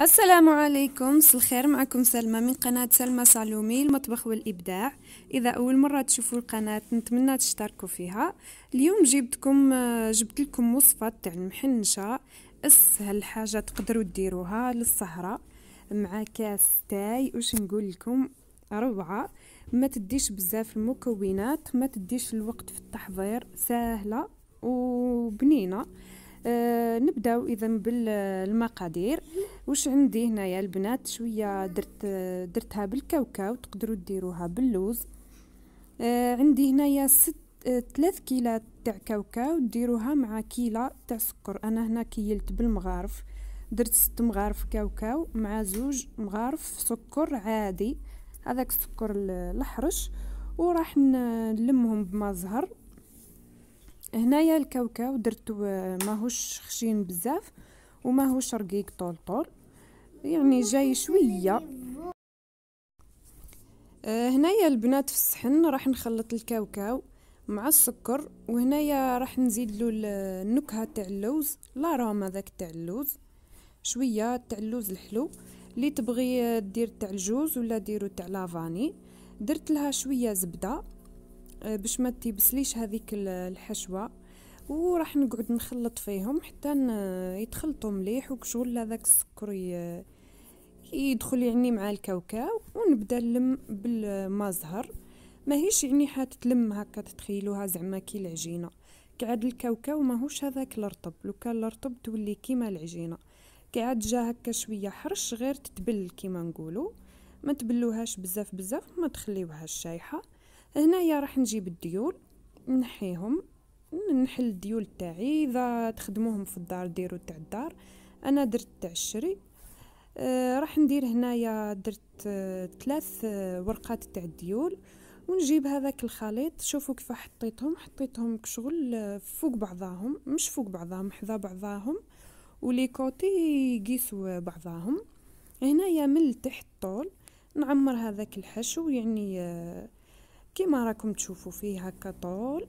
السلام عليكم الخير معكم سلمى من قناة سلمى سالومي المطبخ والإبداع إذا أول مرة تشوفوا القناة نتمنى تشتركوا فيها اليوم جبتكم آه، جبت لكم وصفة تاع المحنشة أسهل حاجة تقدروا ديروها للسهرة مع كاس تاي وش نقول لكم روعة ما تديش بزاف المكونات ما تديش الوقت في التحضير سهلة وبنينة آه، نبداو اذا بالمقادير واش عندي هنايا البنات شويه درت درتها بالكاوكاو تقدروا ديروها باللوز آه عندي هنايا ست ثلاث كيلات تاع كاوكاو ديروها مع كيلة تاع سكر انا هنا كيلت بالمغارف درت ست مغارف كاوكاو مع زوج مغارف سكر عادي هذاك السكر الحرش وراح نلمهم بما زهر هنايا الكاوكاو درتو آه، ماهوش خشين بزاف وماهوش رقيق طول طول يعني جاي شويه آه، هنايا البنات في الصحن راح نخلط الكاوكاو مع السكر وهنايا راح نزيد له النكهه تاع اللوز لاروما ذاك تاع اللوز شويه تاع اللوز الحلو اللي تبغي آه، دير تاع الجوز ولا ديرو تاع لافاني درت لها شويه زبده آه، باش ما تيبسليش هذيك الحشوه وراح نقعد نخلط فيهم حتى يتخلطوا مليح وكشغل هذاك السكر يدخل يعني مع الكاوكاو ونبدا نلم بالمازهر ماهيش يعني حات تلم هكا تتخيلوها زعما كي العجينه كعاد الكاوكاو ماهوش هذاك الرطب لو كان الرطب تولي كيما العجينه كعاد جا هكا شويه حرش غير تتبل كيما نقولوا ما تبلوهاش بزاف بزاف ما تخليوهاش شايحه هنايا راح نجيب الديول نحيهم نحل الديول تاعي اذا تخدموهم في الدار ديروا تاع الدار انا درت تاع الشري آه راح ندير هنايا درت آه ثلاث آه، ورقات تاع الديول ونجيب هذاك الخليط شوفوا كيف حطيتهم حطيتهم كشغل آه، فوق بعضاهم مش فوق بعضاهم حذا بعضاهم ولي كوتي يقيسوا بعضاهم هنايا من تحت طول نعمر هذاك الحشو يعني آه كيما راكم تشوفوا فيه هكا طول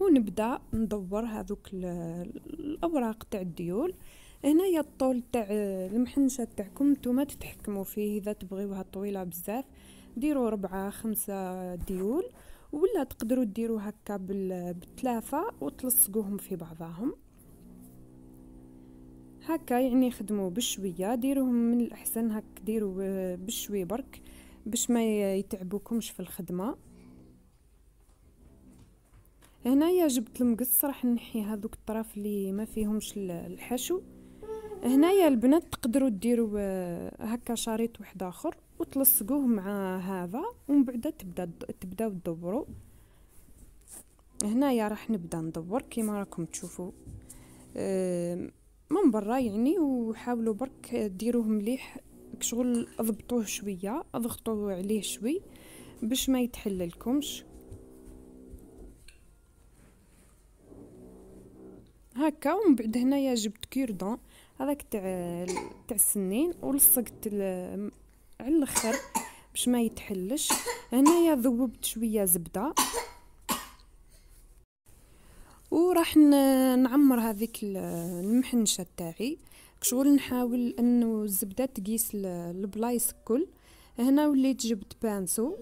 ونبدا ندور هذوك الاوراق تاع الديول هنايا الطول تاع المحنشه تاعكم نتوما تتحكموا فيه اذا تبغيوها طويله بزاف ديروا ربعة خمسة ديول ولا تقدروا ديروا هكا بالتلافة وتلصقوهم في بعضهم هكا يعني خدموا بشويه ديروهم من الاحسن هك ديروا بشوي برك باش ما يتعبوكمش في الخدمه هنايا جبت المقص راح نحي هذوك الطرف اللي ما فيهمش الحشو هنايا البنات تقدروا ديروا آه، هكا شريط واحد اخر وتلصقوه مع هذا ومن بعد تبدا تبداو تدوروا هنايا راح نبدا ندور كيما راكم تشوفوا آه، من برا يعني وحاولوا برك ديروه مليح شغل اضبطوه شويه اضغطوه عليه شوي باش ما يتحللكمش هكا ومن بعد هنايا جبت كيردون هذاك تاع تاع السنين ولصقت على الاخر باش ما يتحلش هنايا ذوبت شويه زبده وراح نعمر هذيك المحنشه تاعي كشغل نحاول انه الزبده تقيس البلايص الكل هنا وليت جبت بانسو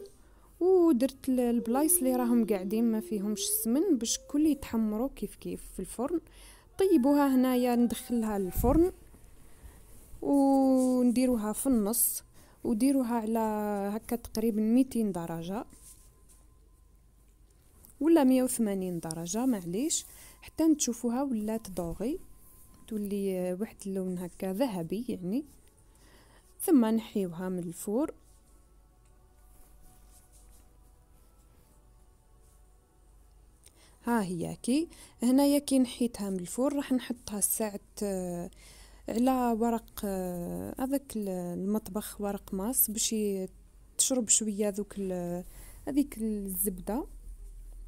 ودرت البلايص اللي راهم قاعدين ما فيهمش السمن باش كل يتحمروا كيف كيف في الفرن طيبوها هنايا ندخلها الفرن ونديروها في النص وديروها على هكا تقريبا 200 درجه ولا 180 درجه معليش حتى تشوفوها ولات دوغي تولي آه، واحد اللون هكا ذهبي يعني ثم نحيوها من الفور ها هي كي هنايا كي نحيتها من الفور راح نحطها ساعة آه، على ورق آه، هذاك المطبخ ورق ماس باش تشرب شويه ذوك هذيك الزبده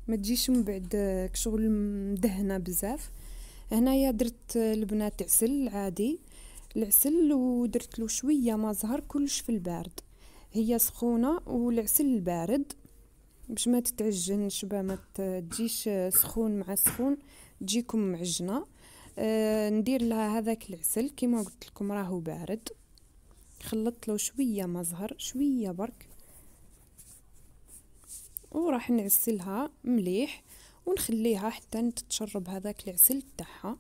ما تجيش من بعد كشغل مدهنه بزاف هنايا درت البنات عسل عادي العسل ودرت له شويه ما زهر كلش في البارد هي سخونه والعسل البارد باش ما تتعجنش باه ما تجيش سخون مع سخون تجيكم معجنه أه ندير لها هذاك العسل كيما قلت لكم راهو بارد خلطت له شويه ما زهر شويه برك وراح نعسلها مليح ونخليها حتى تتشرب هذاك العسل تاعها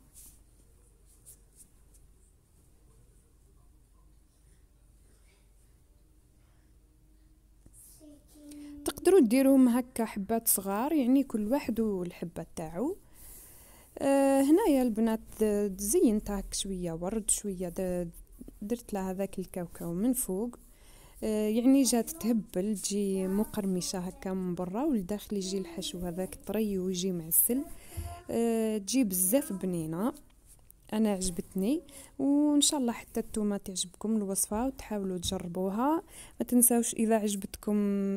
تقدروا ديروهم هكا حبات صغار يعني كل واحد والحبه تاعو آه هنايا البنات زينتها شويه ورد شويه درت لها هذاك الكاوكاو من فوق آه، يعني جات تهبل تجي مقرمشة هكا من برا والداخل يجي الحشو هذاك طري ويجي معسل آه، تجي بزاف بنينه انا عجبتني وان شاء الله حتى نتوما تعجبكم الوصفه وتحاولوا تجربوها ما تنساوش اذا عجبتكم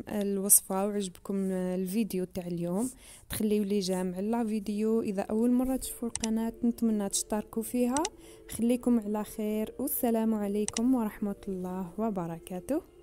الوصفه وعجبكم الفيديو تاع اليوم تخليو لي جامع لا فيديو اذا اول مره تشوفوا القناه نتمنى تشتركوا فيها خليكم على خير والسلام عليكم ورحمه الله وبركاته